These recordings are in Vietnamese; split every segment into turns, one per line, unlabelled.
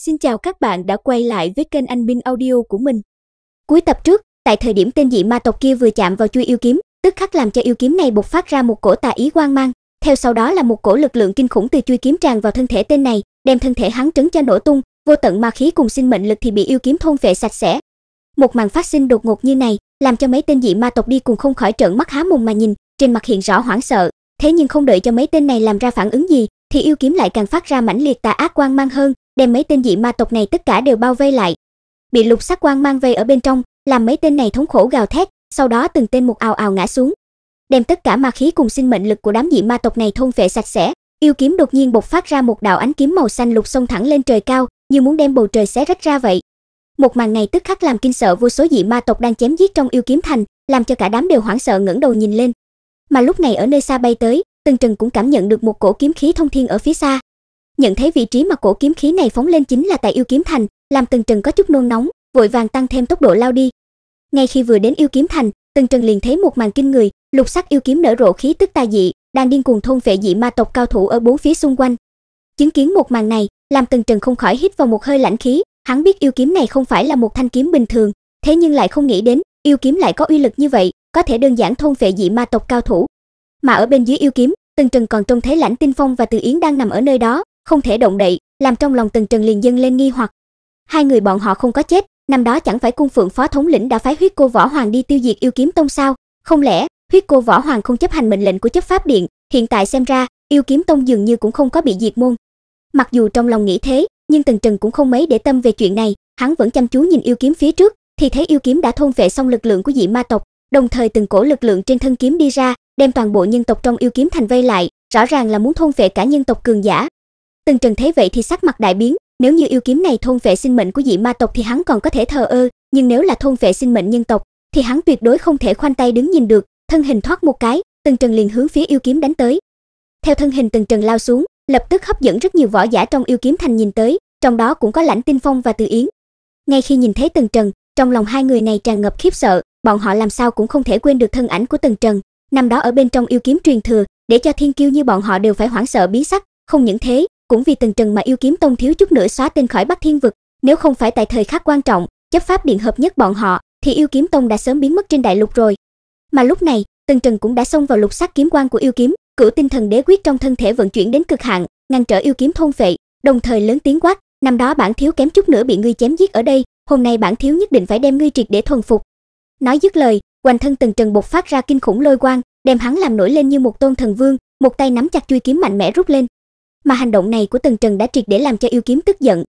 Xin chào các bạn đã quay lại với kênh Anh Bin Audio của mình. Cuối tập trước, tại thời điểm tên dị ma tộc kia vừa chạm vào chui yêu kiếm, tức khắc làm cho yêu kiếm này bộc phát ra một cổ tà ý quang mang, theo sau đó là một cổ lực lượng kinh khủng từ chui kiếm tràn vào thân thể tên này, đem thân thể hắn trấn cho nổ tung, vô tận ma khí cùng sinh mệnh lực thì bị yêu kiếm thôn vệ sạch sẽ. Một màn phát sinh đột ngột như này, làm cho mấy tên dị ma tộc đi cùng không khỏi trợn mắt há mồm mà nhìn, trên mặt hiện rõ hoảng sợ, thế nhưng không đợi cho mấy tên này làm ra phản ứng gì, thì yêu kiếm lại càng phát ra mãnh liệt tà ác quang mang hơn, đem mấy tên dị ma tộc này tất cả đều bao vây lại bị lục sắc quang mang vây ở bên trong làm mấy tên này thống khổ gào thét sau đó từng tên một ào ào ngã xuống đem tất cả ma khí cùng sinh mệnh lực của đám dị ma tộc này thôn phệ sạch sẽ yêu kiếm đột nhiên bộc phát ra một đạo ánh kiếm màu xanh lục xông thẳng lên trời cao như muốn đem bầu trời xé rách ra vậy một màn này tức khắc làm kinh sợ vô số dị ma tộc đang chém giết trong yêu kiếm thành làm cho cả đám đều hoảng sợ ngẩng đầu nhìn lên mà lúc này ở nơi xa bay tới từng trần cũng cảm nhận được một cổ kiếm khí thông thiên ở phía xa nhận thấy vị trí mà cổ kiếm khí này phóng lên chính là tại yêu kiếm thành, làm Tần Trần có chút nôn nóng, vội vàng tăng thêm tốc độ lao đi. Ngay khi vừa đến yêu kiếm thành, Tần Trần liền thấy một màn kinh người, lục sắc yêu kiếm nở rộ khí tức tà dị, đang điên cuồng thôn phệ dị ma tộc cao thủ ở bốn phía xung quanh. Chứng kiến một màn này, làm Tần Trần không khỏi hít vào một hơi lãnh khí, hắn biết yêu kiếm này không phải là một thanh kiếm bình thường, thế nhưng lại không nghĩ đến, yêu kiếm lại có uy lực như vậy, có thể đơn giản thôn phệ dị ma tộc cao thủ. Mà ở bên dưới yêu kiếm, Tần Trần còn trông thấy Lãnh Tinh Phong và Từ Yến đang nằm ở nơi đó, không thể động đậy, làm trong lòng Tần Trần liền dâng lên nghi hoặc. Hai người bọn họ không có chết, năm đó chẳng phải cung phượng phó thống lĩnh đã phái huyết cô võ hoàng đi tiêu diệt yêu kiếm tông sao? Không lẽ huyết cô võ hoàng không chấp hành mệnh lệnh của chấp pháp điện? Hiện tại xem ra yêu kiếm tông dường như cũng không có bị diệt môn. Mặc dù trong lòng nghĩ thế, nhưng Tần Trần cũng không mấy để tâm về chuyện này, hắn vẫn chăm chú nhìn yêu kiếm phía trước, thì thấy yêu kiếm đã thôn vệ xong lực lượng của dị ma tộc, đồng thời từng cổ lực lượng trên thân kiếm đi ra, đem toàn bộ nhân tộc trong yêu kiếm thành vây lại, rõ ràng là muốn thôn vệ cả nhân tộc cường giả, Tần Trần thấy vậy thì sắc mặt đại biến, nếu như yêu kiếm này thôn vệ sinh mệnh của dị ma tộc thì hắn còn có thể thờ ơ, nhưng nếu là thôn vệ sinh mệnh nhân tộc thì hắn tuyệt đối không thể khoanh tay đứng nhìn được, thân hình thoát một cái, Tần Trần liền hướng phía yêu kiếm đánh tới. Theo thân hình Tần Trần lao xuống, lập tức hấp dẫn rất nhiều võ giả trong yêu kiếm thành nhìn tới, trong đó cũng có Lãnh Tinh Phong và Từ Yến. Ngay khi nhìn thấy Tần Trần, trong lòng hai người này tràn ngập khiếp sợ, bọn họ làm sao cũng không thể quên được thân ảnh của Tần Trần, năm đó ở bên trong yêu kiếm truyền thừa, để cho thiên kiêu như bọn họ đều phải hoảng sợ bí sắc, không những thế, cũng vì Tần Trần mà yêu kiếm tông thiếu chút nữa xóa tên khỏi Bắc Thiên vực, nếu không phải tại thời khắc quan trọng, chấp pháp điện hợp nhất bọn họ, thì yêu kiếm tông đã sớm biến mất trên đại lục rồi. Mà lúc này, Tần Trần cũng đã xông vào lục sắc kiếm quang của yêu kiếm, cửu tinh thần đế quyết trong thân thể vận chuyển đến cực hạn, ngăn trở yêu kiếm thôn phệ, đồng thời lớn tiếng quát, năm đó bản thiếu kém chút nữa bị ngươi chém giết ở đây, hôm nay bản thiếu nhất định phải đem ngươi triệt để thuần phục. Nói dứt lời, quanh thân Tần Trần bộc phát ra kinh khủng lôi quang, đem hắn làm nổi lên như một tôn thần vương, một tay nắm chặt chuôi kiếm mạnh mẽ rút lên, mà hành động này của Tần Trần đã triệt để làm cho yêu kiếm tức giận.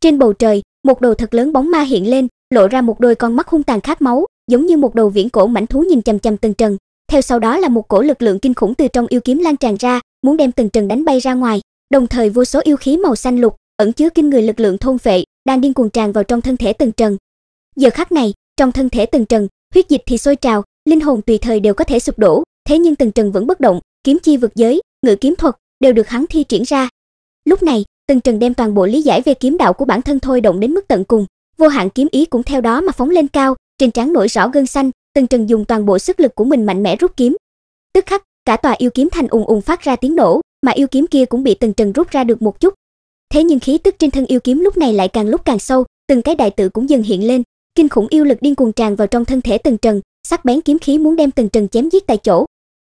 Trên bầu trời, một đầu thật lớn bóng ma hiện lên, lộ ra một đôi con mắt hung tàn khát máu, giống như một đầu viễn cổ mãnh thú nhìn chằm chằm Tần Trần. Theo sau đó là một cổ lực lượng kinh khủng từ trong yêu kiếm lan tràn ra, muốn đem Tần Trần đánh bay ra ngoài, đồng thời vô số yêu khí màu xanh lục, ẩn chứa kinh người lực lượng thôn phệ, đang điên cuồng tràn vào trong thân thể Tần Trần. Giờ khắc này, trong thân thể Tần Trần, huyết dịch thì sôi trào, linh hồn tùy thời đều có thể sụp đổ, thế nhưng Tần Trần vẫn bất động, kiếm chi vực giới, ngự kiếm thuật, đều được hắn thi triển ra. Lúc này, Tần Trần đem toàn bộ lý giải về kiếm đạo của bản thân thôi động đến mức tận cùng, vô hạn kiếm ý cũng theo đó mà phóng lên cao, trên trán nổi rõ gân xanh, Tần Trần dùng toàn bộ sức lực của mình mạnh mẽ rút kiếm. Tức khắc, cả tòa yêu kiếm thành ùng ùng phát ra tiếng nổ, mà yêu kiếm kia cũng bị Tần Trần rút ra được một chút. Thế nhưng khí tức trên thân yêu kiếm lúc này lại càng lúc càng sâu, từng cái đại tự cũng dần hiện lên, kinh khủng yêu lực điên cuồng tràn vào trong thân thể Tần Trần, sắc bén kiếm khí muốn đem Tần Trần chém giết tại chỗ.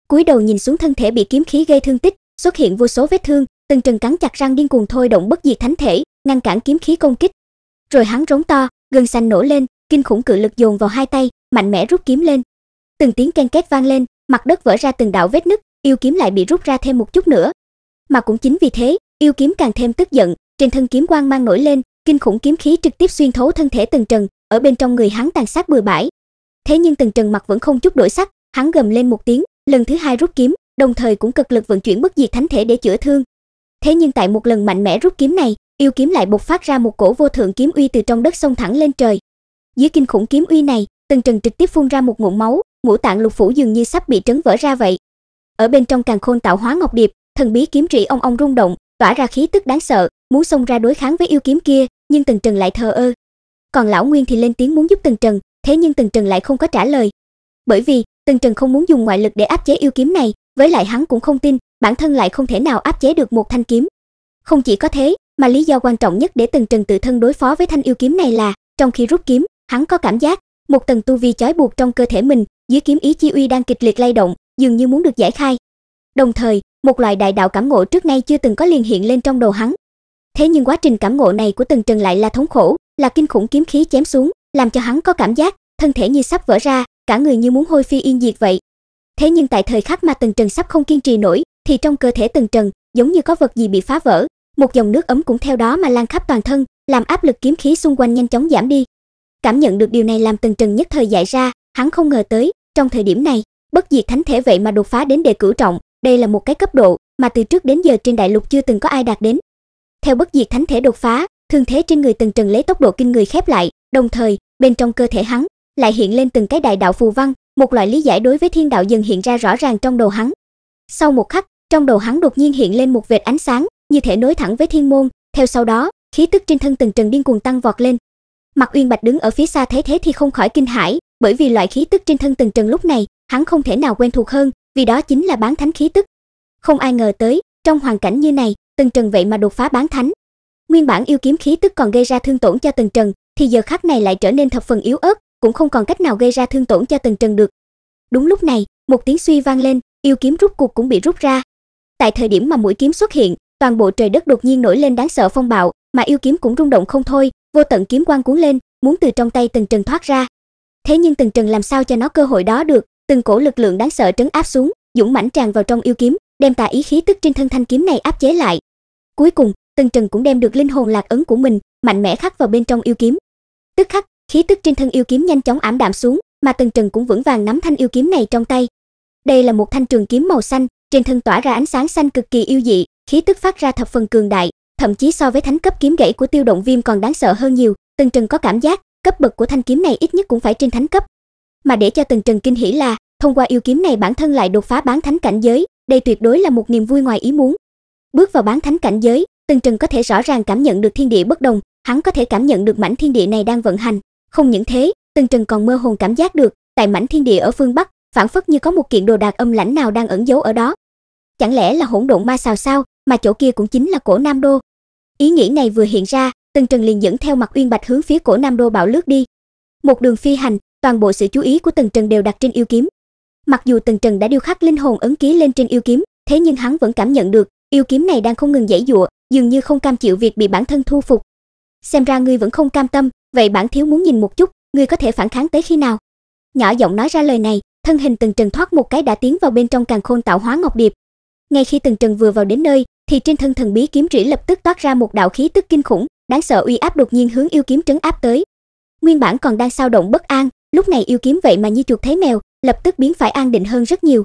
Cúi đầu nhìn xuống thân thể bị kiếm khí gây thương tích, xuất hiện vô số vết thương, từng Trần cắn chặt răng điên cuồng thôi động bất diệt thánh thể, ngăn cản kiếm khí công kích. Rồi hắn rống to, gân xanh nổi lên, kinh khủng cự lực dồn vào hai tay, mạnh mẽ rút kiếm lên. Từng tiếng ken két vang lên, mặt đất vỡ ra từng đạo vết nứt, yêu kiếm lại bị rút ra thêm một chút nữa. Mà cũng chính vì thế, yêu kiếm càng thêm tức giận, trên thân kiếm quang mang nổi lên, kinh khủng kiếm khí trực tiếp xuyên thấu thân thể Tần Trần, ở bên trong người hắn tàn sát bừa bãi. Thế nhưng Tần Trần mặt vẫn không chút đổi sắc, hắn gầm lên một tiếng, lần thứ hai rút kiếm, đồng thời cũng cực lực vận chuyển bất diệt thánh thể để chữa thương. Thế nhưng tại một lần mạnh mẽ rút kiếm này, yêu kiếm lại bộc phát ra một cổ vô thượng kiếm uy từ trong đất xông thẳng lên trời. Dưới kinh khủng kiếm uy này, Tần Trần trực tiếp phun ra một ngụm máu, ngũ tạng lục phủ dường như sắp bị trấn vỡ ra vậy. Ở bên trong càng khôn tạo hóa ngọc điệp, thần bí kiếm trị ong ong rung động, tỏa ra khí tức đáng sợ, muốn xông ra đối kháng với yêu kiếm kia, nhưng Tần Trần lại thờ ơ. Còn lão Nguyên thì lên tiếng muốn giúp Tần Trần, thế nhưng Tần Trần lại không có trả lời. Bởi vì, Tần Trần không muốn dùng ngoại lực để áp chế yêu kiếm này, với lại hắn cũng không tin, bản thân lại không thể nào áp chế được một thanh kiếm. Không chỉ có thế, mà lý do quan trọng nhất để Tần Trần tự thân đối phó với thanh yêu kiếm này là, trong khi rút kiếm, hắn có cảm giác một tầng tu vi chói buộc trong cơ thể mình, dưới kiếm ý chi uy đang kịch liệt lay động, dường như muốn được giải khai. Đồng thời, một loại đại đạo cảm ngộ trước nay chưa từng có liền hiện lên trong đầu hắn. Thế nhưng quá trình cảm ngộ này của Tần Trần lại là thống khổ, là kinh khủng kiếm khí chém xuống, làm cho hắn có cảm giác thân thể như sắp vỡ ra, cả người như muốn hôi phi yên diệt vậy. Thế nhưng tại thời khắc mà Tần Trần sắp không kiên trì nổi, thì trong cơ thể Tần Trần giống như có vật gì bị phá vỡ, một dòng nước ấm cũng theo đó mà lan khắp toàn thân, làm áp lực kiếm khí xung quanh nhanh chóng giảm đi. Cảm nhận được điều này làm Tần Trần nhất thời dại ra, hắn không ngờ tới, trong thời điểm này, bất diệt thánh thể vậy mà đột phá đến đệ cửu trọng, đây là một cái cấp độ mà từ trước đến giờ trên đại lục chưa từng có ai đạt đến. Theo bất diệt thánh thể đột phá, thương thế trên người Tần Trần lấy tốc độ kinh người khép lại, đồng thời, bên trong cơ thể hắn lại hiện lên từng cái đại đạo phù văn, một loại lý giải đối với thiên đạo dần hiện ra rõ ràng trong đầu hắn. Sau một khắc, trong đầu hắn đột nhiên hiện lên một vệt ánh sáng, như thể nối thẳng với thiên môn, theo sau đó, khí tức trên thân từng Trần điên cuồng tăng vọt lên. Mặc Uyên Bạch đứng ở phía xa thấy thế thì không khỏi kinh hãi, bởi vì loại khí tức trên thân từng Trần lúc này, hắn không thể nào quen thuộc hơn, vì đó chính là bán thánh khí tức. Không ai ngờ tới, trong hoàn cảnh như này, Từng Trần vậy mà đột phá bán thánh. Nguyên bản yêu kiếm khí tức còn gây ra thương tổn cho Từng Trần, thì giờ khắc này lại trở nên thập phần yếu ớt, cũng không còn cách nào gây ra thương tổn cho Tần Trần được. Đúng lúc này, một tiếng suy vang lên, yêu kiếm rút cục cũng bị rút ra. Tại thời điểm mà mũi kiếm xuất hiện, toàn bộ trời đất đột nhiên nổi lên đáng sợ phong bạo, mà yêu kiếm cũng rung động không thôi, vô tận kiếm quang cuốn lên, muốn từ trong tay Tần Trần thoát ra. Thế nhưng Tần Trần làm sao cho nó cơ hội đó được, từng cổ lực lượng đáng sợ trấn áp xuống, dũng mãnh tràn vào trong yêu kiếm, đem tà ý khí tức trên thân thanh kiếm này áp chế lại. Cuối cùng, Tần Trần cũng đem được linh hồn lạc ấn của mình, mạnh mẽ khắc vào bên trong yêu kiếm. Tức khắc, Khí tức trên thân yêu kiếm nhanh chóng ảm đạm xuống, mà Tần Trần cũng vững vàng nắm thanh yêu kiếm này trong tay. Đây là một thanh trường kiếm màu xanh, trên thân tỏa ra ánh sáng xanh cực kỳ yêu dị, khí tức phát ra thập phần cường đại, thậm chí so với thánh cấp kiếm gãy của Tiêu Động Viêm còn đáng sợ hơn nhiều, Tần Trần có cảm giác, cấp bậc của thanh kiếm này ít nhất cũng phải trên thánh cấp. Mà để cho Tần Trần kinh hỉ là, thông qua yêu kiếm này bản thân lại đột phá bán thánh cảnh giới, đây tuyệt đối là một niềm vui ngoài ý muốn. Bước vào bán thánh cảnh giới, Tần Trần có thể rõ ràng cảm nhận được thiên địa bất đồng, hắn có thể cảm nhận được mảnh thiên địa này đang vận hành, không những thế, Tần Trần còn mơ hồ cảm giác được, tại mảnh thiên địa ở phương Bắc, phản phất như có một kiện đồ đạc âm lãnh nào đang ẩn giấu ở đó. Chẳng lẽ là hỗn độn ma xào sao, mà chỗ kia cũng chính là cổ Nam Đô. Ý nghĩ này vừa hiện ra, Tần Trần liền dẫn theo mặt Uyên Bạch hướng phía cổ Nam Đô bạo lướt đi. Một đường phi hành, toàn bộ sự chú ý của Tần Trần đều đặt trên yêu kiếm. Mặc dù Tần Trần đã điêu khắc linh hồn ấn ký lên trên yêu kiếm, thế nhưng hắn vẫn cảm nhận được, yêu kiếm này đang không ngừng giãy giụa, dường như không cam chịu việc bị bản thân thu phục. Xem ra ngươi vẫn không cam tâm, Vậy bản thiếu muốn nhìn một chút, ngươi có thể phản kháng tới khi nào? Nhỏ giọng nói ra lời này, thân hình từng trần thoát một cái đã tiến vào bên trong càng khôn tạo hóa ngọc điệp. Ngay khi từng trần vừa vào đến nơi, thì trên thân thần bí kiếm rỉ lập tức toát ra một đạo khí tức kinh khủng, đáng sợ uy áp đột nhiên hướng yêu kiếm trấn áp tới. Nguyên bản còn đang sao động bất an, lúc này yêu kiếm vậy mà như chuột thấy mèo, lập tức biến phải an định hơn rất nhiều.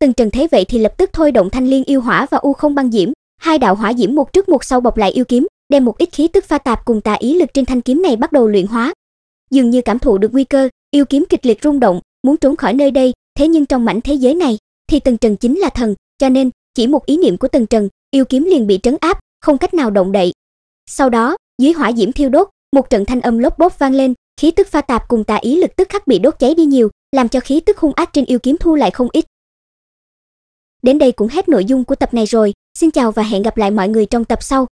Từng Trần thấy vậy thì lập tức thôi động Thanh Liên yêu hỏa và U Không băng diễm, hai đạo hỏa diễm một trước một sau bọc lại yêu kiếm, đem một ít khí tức pha tạp cùng tà ý lực trên thanh kiếm này bắt đầu luyện hóa. Dường như cảm thụ được nguy cơ, yêu kiếm kịch liệt rung động, muốn trốn khỏi nơi đây, thế nhưng trong mảnh thế giới này thì Tần Trần chính là thần, cho nên chỉ một ý niệm của Tần Trần, yêu kiếm liền bị trấn áp, không cách nào động đậy. Sau đó, dưới hỏa diễm thiêu đốt, một trận thanh âm lốp bốp vang lên, khí tức pha tạp cùng tà ý lực tức khắc bị đốt cháy đi nhiều, làm cho khí tức hung ác trên yêu kiếm thu lại không ít. Đến đây cũng hết nội dung của tập này rồi, xin chào và hẹn gặp lại mọi người trong tập sau.